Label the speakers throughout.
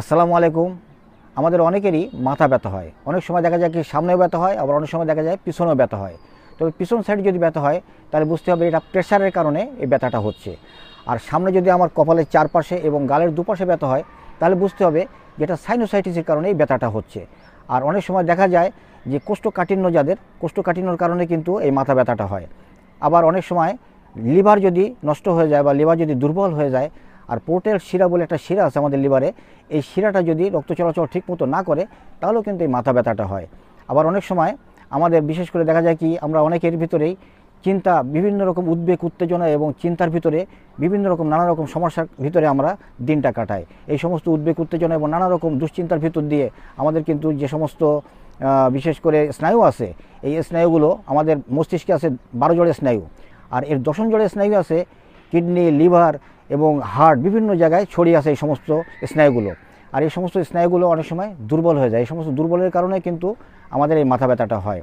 Speaker 1: আসসালামু আলাইকুম আমাদের অনেকেরই মাথা ব্যথা হয় অনেক সময় দেখা যায় কি সামনেও ব্যথা হয় আবার অনেক সময় দেখা যায় পিছনেও ব্যথা হয় তবে পিছন সাইডে যদি ব্যথা হয় তাহলে বুঝতে হবে এটা প্রেশারের কারণে এই ব্যথাটা হচ্ছে আর সামনে যদি আমার কপালের চারপাশে এবং গালের দুপাশে ব্যথা হয় তাহলে বুঝতে হবে যেটা সাইনোসাইটিসের কারণে এই ব্যথাটা হচ্ছে আর অনেক সময় দেখা যায় যে কোষ্ঠকাঠিন্য যাদের কোষ্ঠকাঠিন্যর কারণে কিন্তু এই মাথা ব্যথাটা হয় আবার অনেক সময় লিভার যদি নষ্ট হয়ে যায় বা লিভার যদি দুর্বল হয়ে যায় আর পোর্টেল শিরা বলে একটা শিরা আছে আমাদের লিভারে এই শিরাটা যদি রক্ত চলাচল ঠিকমতো না করে তাহলেও কিন্তু এই মাথা ব্যথাটা হয় আবার অনেক সময় আমাদের বিশেষ করে দেখা যায় কি আমরা অনেকের ভিতরেই চিন্তা বিভিন্ন রকম উদ্বেগ উত্তেজনা এবং চিন্তার ভিতরে বিভিন্ন রকম নানা রকম সমস্যার ভিতরে আমরা দিনটা কাটাই এই সমস্ত উদ্বেগ উত্তেজনা এবং নানা রকম দুশ্চিন্তার ভিতর দিয়ে আমাদের কিন্তু যে সমস্ত বিশেষ করে স্নায়ু আছে এই স্নায়ুগুলো আমাদের মস্তিষ্কে আছে বারো জোড়ে স্নায়ু আর এর দশম জোড়ে স্নায়ু আছে কিডনি লিভার এবং হার্ট বিভিন্ন জায়গায় ছড়িয়ে আসে এই সমস্ত স্নায়ুগুলো আর এই সমস্ত স্নায়ুগুলো অনেক সময় দুর্বল হয়ে যায় এই সমস্ত দুর্বলের কারণে কিন্তু আমাদের এই মাথা ব্যথাটা হয়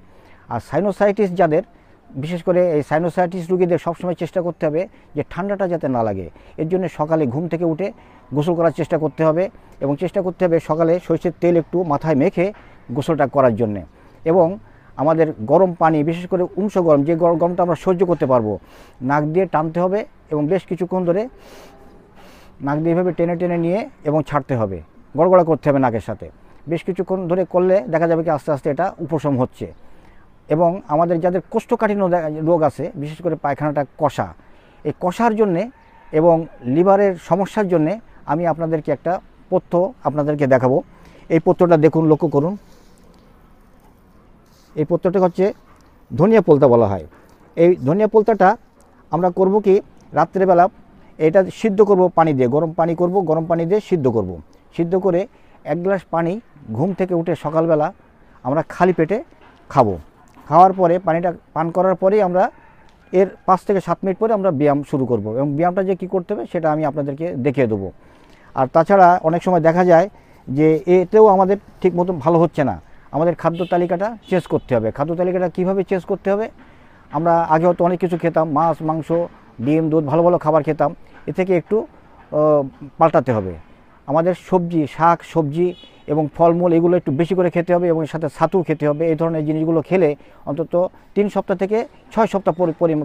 Speaker 1: আর সাইনোসাইটিস যাদের বিশেষ করে এই সাইনোসাইটিস রুগীদের সবসময় চেষ্টা করতে হবে যে ঠান্ডাটা যাতে না লাগে এর জন্য সকালে ঘুম থেকে উঠে গোসল করার চেষ্টা করতে হবে এবং চেষ্টা করতে হবে সকালে সরষের তেল একটু মাথায় মেখে গোসলটা করার জন্যে এবং আমাদের গরম পানি বিশেষ করে উংশ গরম যে গরমটা আমরা সহ্য করতে পারবো নাক দিয়ে টানতে হবে এবং বেশ কিছুক্ষণ ধরে নাক দিয়ে এভাবে টেনে টেনে নিয়ে এবং ছাড়তে হবে গড়গড়া করতে হবে নাকের সাথে বেশ কিছুক্ষণ ধরে করলে দেখা যাবে কি আস্তে আস্তে এটা উপশম হচ্ছে এবং আমাদের যাদের কোষ্ঠকাঠিন্য রোগ আছে বিশেষ করে পায়খানাটা কষা এই কষার জন্যে এবং লিভারের সমস্যার জন্যে আমি আপনাদেরকে একটা পথ্য আপনাদেরকে দেখাবো এই পত্রটা দেখুন লক্ষ্য করুন এই পত্রটা হচ্ছে ধনিয়া পোলতা বলা হয় এই ধনিয়া পোলতাটা আমরা করব কি রাত্রেবেলা এটা সিদ্ধ করব পানি দিয়ে গরম পানি করব গরম পানি দিয়ে সিদ্ধ করব সিদ্ধ করে এক গ্লাস পানি ঘুম থেকে উঠে সকালবেলা আমরা খালি পেটে খাবো খাওয়ার পরে পানিটা পান করার পরেই আমরা এর পাঁচ থেকে সাত মিনিট পরে আমরা ব্যায়াম শুরু করব এবং ব্যায়ামটা যে কী করতে হবে সেটা আমি আপনাদেরকে দেখিয়ে দেবো আর তাছাড়া অনেক সময় দেখা যায় যে এতেও আমাদের ঠিক মতো ভালো হচ্ছে না আমাদের খাদ্য তালিকাটা চেঞ্জ করতে হবে খাদ্য তালিকাটা কিভাবে চেঞ্জ করতে হবে আমরা আগে হয়তো অনেক কিছু খেতাম মাছ মাংস ডিম দুধ ভালো ভালো খাবার খেতাম এ থেকে একটু পাল্টাতে হবে আমাদের সবজি শাক সবজি এবং ফলমূল এগুলো একটু বেশি করে খেতে হবে এবং সাথে ছাতু খেতে হবে এই ধরনের জিনিসগুলো খেলে অন্তত তিন সপ্তাহ থেকে ছয় সপ্তাহ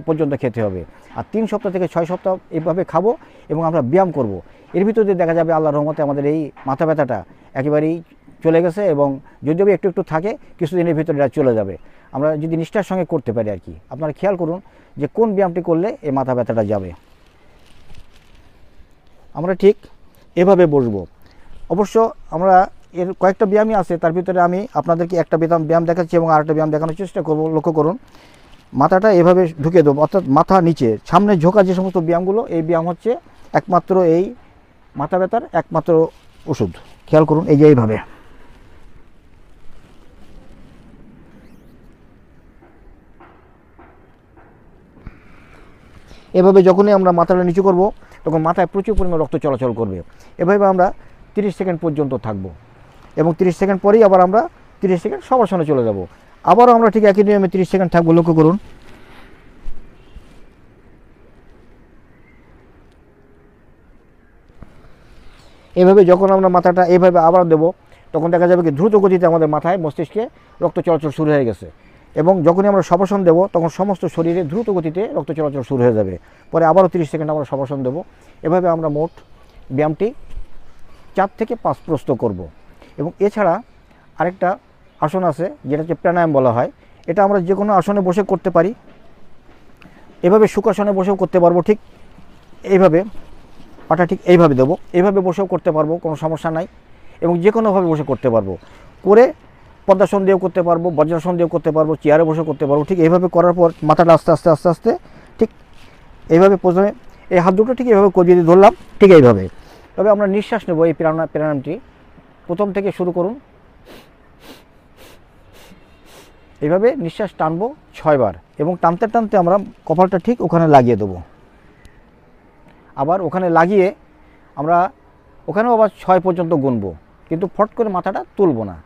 Speaker 1: পর্যন্ত খেতে হবে আর তিন সপ্তাহ থেকে ছয় সপ্তাহ এভাবে খাবো এবং আমরা ব্যায়াম করব। এর ভিতরে দেখা যাবে আল্লাহ রহমতে আমাদের এই মাথা ব্যথাটা একেবারেই চলে গেছে এবং যদিও একটু একটু থাকে কিছুদিনের ভিতরে এটা চলে যাবে আমরা যদি নিষ্ঠার সঙ্গে করতে পারি আর কি আপনারা খেয়াল করুন যে কোন ব্যায়ামটি করলে এই মাথা ব্যথাটা যাবে আমরা ঠিক এভাবে বসবো অবশ্য আমরা এর কয়েকটা ব্যায়ামই আছে তার ভিতরে আমি আপনাদেরকে একটা ব্যায়াম ব্যায়াম দেখাচ্ছি এবং আরেকটা ব্যায়াম দেখানোর চেষ্টা করব লক্ষ্য করুন মাথাটা এভাবে ঢুকে দেবো অর্থাৎ মাথা নিচে সামনে ঝোঁকা যে সমস্ত ব্যায়ামগুলো এই ব্যায়াম হচ্ছে একমাত্র এই মাথা ব্যথার একমাত্র ওষুধ খেয়াল করুন এই যে এইভাবে এভাবে যখনই আমরা মাথাটা নিচু করব তখন মাথায় প্রচুর পরিমাণ রক্ত চলাচল করবে এভাবে আমরা 30 সেকেন্ড পর্যন্ত থাকব এবং 30 সেকেন্ড পরেই আবার আমরা 30 সেকেন্ড সবার সামনে চলে যাব আবারও আমরা ঠিক একই নিয়মে 30 সেকেন্ড থাকবো লক্ষ্য করুন এভাবে যখন আমরা মাথাটা এভাবে আবার দেব তখন দেখা যাবে কি দ্রুত গতিতে আমাদের মাথায় মস্তিষ্কে রক্ত চলাচল শুরু হয়ে গেছে এবং যখনই আমরা সবাসন দেবো তখন সমস্ত শরীরে দ্রুত গতিতে রক্ত চলাচল শুরু হয়ে যাবে পরে আবারও তিরিশ সেকেন্ড আমরা সবাসন দেবো এভাবে আমরা মোট ব্যায়ামটি চার থেকে পাঁচ প্রস্ত করব। এবং এছাড়া আরেকটা আসন আছে যেটা হচ্ছে প্রাণায়াম বলা হয় এটা আমরা যে কোনো আসনে বসে করতে পারি এভাবে সুখাসনে বসেও করতে পারবো ঠিক এইভাবে পাটা ঠিক এইভাবে দেবো এইভাবে বসেও করতে পারবো কোনো সমস্যা নাই এবং যে কোনোভাবে বসে করতে পারবো করে পদ্মাসন দিয়েও করতে পারবো বজ্রাসন দিয়েও করতে পারবো চেয়ারে বসে করতে পারবো ঠিক এইভাবে করার পর মাথাটা আস্তে আস্তে আস্তে আস্তে ঠিক এইভাবে প্রথমে এই হাত দুটো ঠিক এইভাবে কবি দিয়ে ধরলাম ঠিক এইভাবে তবে আমরা নিঃশ্বাস নেবো এই প্রাণা প্রাণায়ামটি প্রথম থেকে শুরু করুন এইভাবে নিঃশ্বাস টানবো ছয়বার এবং টানতে টানতে আমরা কপালটা ঠিক ওখানে লাগিয়ে দেবো আবার ওখানে লাগিয়ে আমরা ওখানেও আবার ছয় পর্যন্ত গুনবো কিন্তু ফট করে মাথাটা তুলব না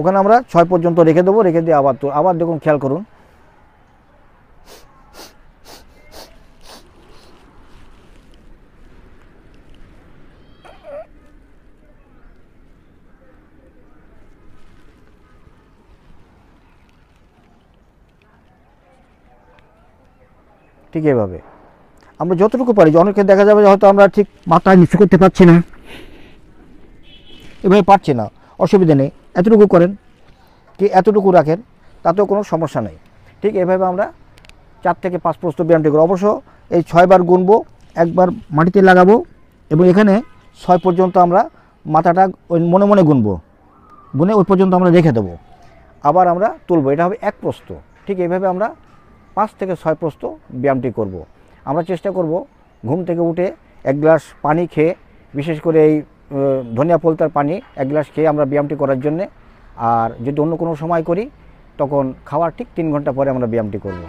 Speaker 1: ওখানে আমরা ছয় পর্যন্ত রেখে দেবো রেখে দিয়ে আবার আবার দেখুন খেয়াল করুন ঠিক এভাবে আমরা যতটুকু পারি অনেকে দেখা যাবে হয়তো আমরা ঠিক মাথায় নিচু করতে পারছি না এভাবে পারছি না অসুবিধা নেই এতটুকু করেন কি এতটুকু রাখেন তাতেও কোনো সমস্যা নেই ঠিক এভাবে আমরা চার থেকে পাঁচ প্রস্ত ব্যায়ামটি করব অবশ্য এই ছয়বার গুনবো একবার মাটিতে লাগাবো এবং এখানে ছয় পর্যন্ত আমরা মাথাটা ওই মনে মনে গুনবো গুনে ওই পর্যন্ত আমরা রেখে দেবো আবার আমরা তুলব এটা হবে এক প্রস্ত ঠিক এইভাবে আমরা পাঁচ থেকে ছয় প্রস্ত ব্যায়ামটি করব। আমরা চেষ্টা করব ঘুম থেকে উঠে এক গ্লাস পানি খেয়ে বিশেষ করে এই ধনিয়া পলতার পানি এক গ্লাস খেয়ে আমরা ব্যায়ামটি করার জন্যে আর যদি অন্য কোনো সময় করি তখন খাওয়ার ঠিক তিন ঘন্টা পরে আমরা ব্যায়ামটি করব